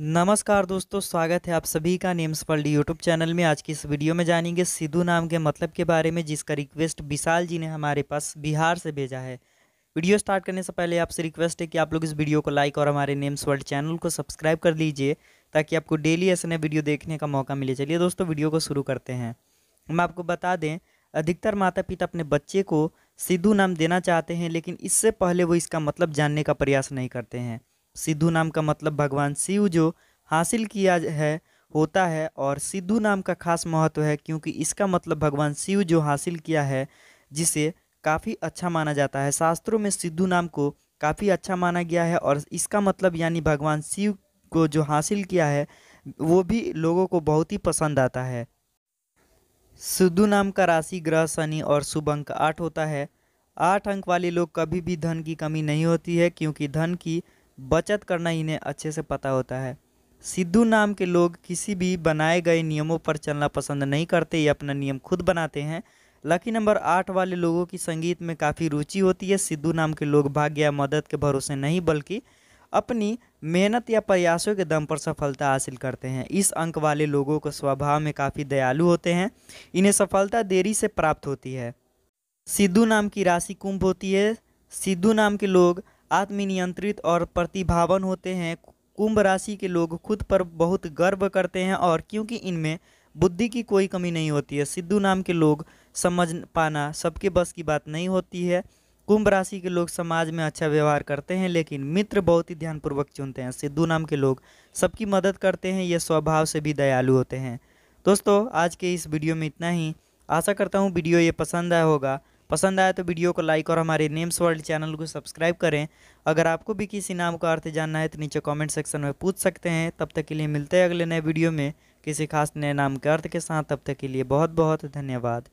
नमस्कार दोस्तों स्वागत है आप सभी का नेम्स वर्ल्ड यूट्यूब चैनल में आज की इस वीडियो में जानेंगे सिद्धू नाम के मतलब के बारे में जिसका रिक्वेस्ट विशाल जी ने हमारे पास बिहार से भेजा है वीडियो स्टार्ट करने से पहले आपसे रिक्वेस्ट है कि आप लोग इस वीडियो को लाइक और हमारे नेम्स वर्ल्ड चैनल को सब्सक्राइब कर लीजिए ताकि आपको डेली ऐसे नए वीडियो देखने का मौका मिले चलिए दोस्तों वीडियो को शुरू करते हैं हम आपको बता दें अधिकतर माता पिता अपने बच्चे को सिद्धू नाम देना चाहते हैं लेकिन इससे पहले वो इसका मतलब जानने का प्रयास नहीं करते हैं सिद्धू नाम का मतलब भगवान शिव जो हासिल किया है होता है और सिद्धू नाम का खास महत्व है क्योंकि इसका मतलब भगवान शिव जो हासिल किया है जिसे काफ़ी अच्छा माना जाता है शास्त्रों में सिद्धू नाम को काफ़ी अच्छा माना गया है और इसका मतलब यानी भगवान शिव को जो हासिल किया है वो भी लोगों को बहुत ही पसंद आता है सिद्धू नाम का राशि ग्रह शनि और शुभ अंक आठ होता है आठ अंक वाले लोग कभी भी धन की कमी नहीं होती है क्योंकि धन की बचत करना इन्हें अच्छे से पता होता है सिद्धू नाम के लोग किसी भी बनाए गए नियमों पर चलना पसंद नहीं करते ये अपना नियम खुद बनाते हैं लकी नंबर आठ वाले लोगों की संगीत में काफ़ी रुचि होती है सिद्धू नाम के लोग भाग्य या मदद के भरोसे नहीं बल्कि अपनी मेहनत या प्रयासों के दम पर सफलता हासिल करते हैं इस अंक वाले लोगों को स्वभाव में काफ़ी दयालु होते हैं इन्हें सफलता देरी से प्राप्त होती है सिद्धू नाम की राशि कुंभ होती है सिद्धू नाम के लोग आत्मनियंत्रित और प्रतिभावन होते हैं कुंभ राशि के लोग खुद पर बहुत गर्व करते हैं और क्योंकि इनमें बुद्धि की कोई कमी नहीं होती है सिद्धू नाम के लोग समझ पाना सबके बस की बात नहीं होती है कुंभ राशि के लोग समाज में अच्छा व्यवहार करते हैं लेकिन मित्र बहुत ही ध्यानपूर्वक चुनते हैं सिद्धू नाम के लोग सबकी मदद करते हैं ये स्वभाव से भी दयालु होते हैं दोस्तों आज के इस वीडियो में इतना ही आशा करता हूँ वीडियो ये पसंद आया होगा पसंद आया तो वीडियो को लाइक और हमारे नेम्स वर्ल्ड चैनल को सब्सक्राइब करें अगर आपको भी किसी नाम का अर्थ जानना है तो नीचे कमेंट सेक्शन में पूछ सकते हैं तब तक के लिए मिलते हैं अगले नए वीडियो में किसी खास नए नाम के अर्थ के साथ तब तक के लिए बहुत बहुत धन्यवाद